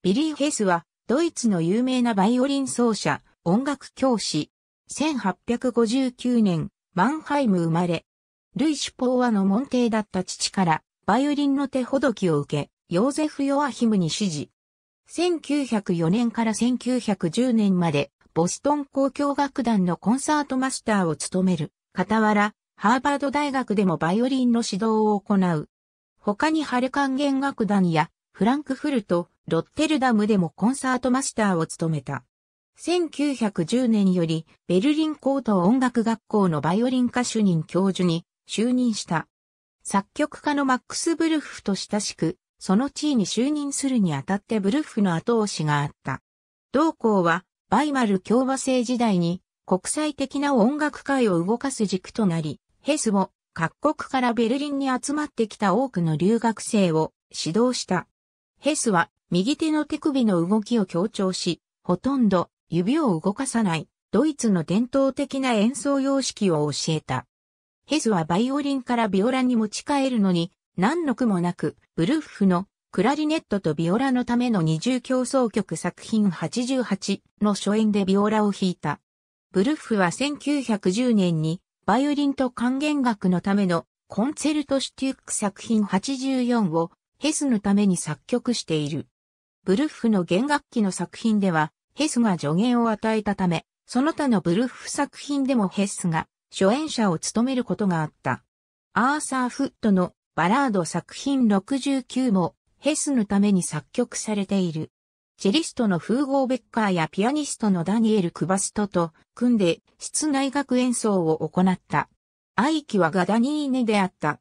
ビリー・ヘスは、ドイツの有名なバイオリン奏者、音楽教師。1859年、マンハイム生まれ。ルイ・シュポーワの門弟だった父から、バイオリンの手ほどきを受け、ヨーゼフ・ヨアヒムに指示。1904年から1910年まで、ボストン交響楽団のコンサートマスターを務める、傍ら、ハーバード大学でもバイオリンの指導を行う。他にハルカン弦楽団や、フランクフルト、ロッテルダムでもコンサートマスターを務めた。1910年よりベルリン高等音楽学校のバイオリン科主任教授に就任した。作曲家のマックス・ブルッフと親しく、その地位に就任するにあたってブルッフの後押しがあった。同校は、バイマル共和制時代に国際的な音楽界を動かす軸となり、ヘスも各国からベルリンに集まってきた多くの留学生を指導した。ヘスは右手の手首の動きを強調し、ほとんど指を動かさないドイツの伝統的な演奏様式を教えた。ヘスはバイオリンからビオラに持ち帰るのに何の苦もなくブルッフのクラリネットとビオラのための二重競争曲作品88の初演でビオラを弾いた。ブルッフは1910年にバイオリンと管弦楽のためのコンセルトシュティック作品84をヘスのために作曲している。ブルッフの弦楽器の作品では、ヘスが助言を与えたため、その他のブルッフ作品でもヘスが初演者を務めることがあった。アーサー・フットのバラード作品69もヘスのために作曲されている。チェリストのフーゴーベッカーやピアニストのダニエル・クバストと組んで室内楽演奏を行った。愛機はガダニーネであった。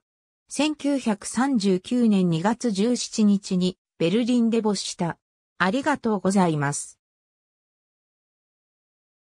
1939年2月17日にベルリンで没した。ありがとうございます。